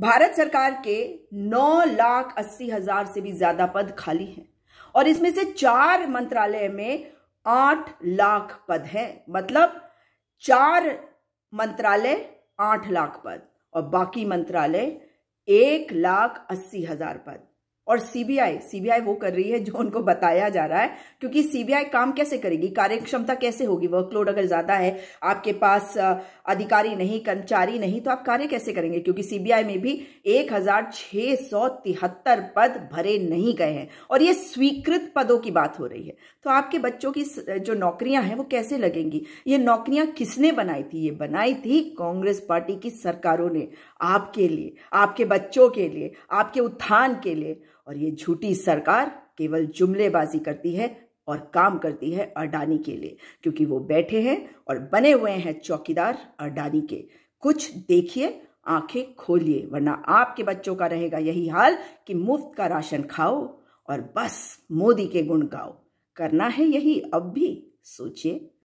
भारत सरकार के नौ लाख अस्सी हजार से भी ज्यादा पद खाली हैं और इसमें से चार मंत्रालय में आठ लाख पद हैं मतलब चार मंत्रालय आठ लाख पद और बाकी मंत्रालय एक लाख अस्सी हजार पद और सीबीआई सीबीआई वो कर रही है जो उनको बताया जा रहा है क्योंकि सीबीआई काम कैसे करेगी कार्यक्षमता कैसे होगी वर्कलोड अगर ज्यादा है आपके पास अधिकारी नहीं कर्मचारी नहीं तो आप कार्य कैसे करेंगे क्योंकि सीबीआई में भी एक पद भरे नहीं गए हैं और ये स्वीकृत पदों की बात हो रही है तो आपके बच्चों की जो नौकरियां हैं वो कैसे लगेंगी ये नौकरियां किसने बनाई थी ये बनाई थी कांग्रेस पार्टी की सरकारों ने आपके लिए आपके बच्चों के लिए आपके उत्थान के लिए और ये झूठी सरकार केवल जुमलेबाजी करती है और काम करती है अडानी के लिए क्योंकि वो बैठे हैं और बने हुए हैं चौकीदार अडानी के कुछ देखिए आंखें खोलिए वरना आपके बच्चों का रहेगा यही हाल कि मुफ्त का राशन खाओ और बस मोदी के गुण गाओ करना है यही अब भी सोचिए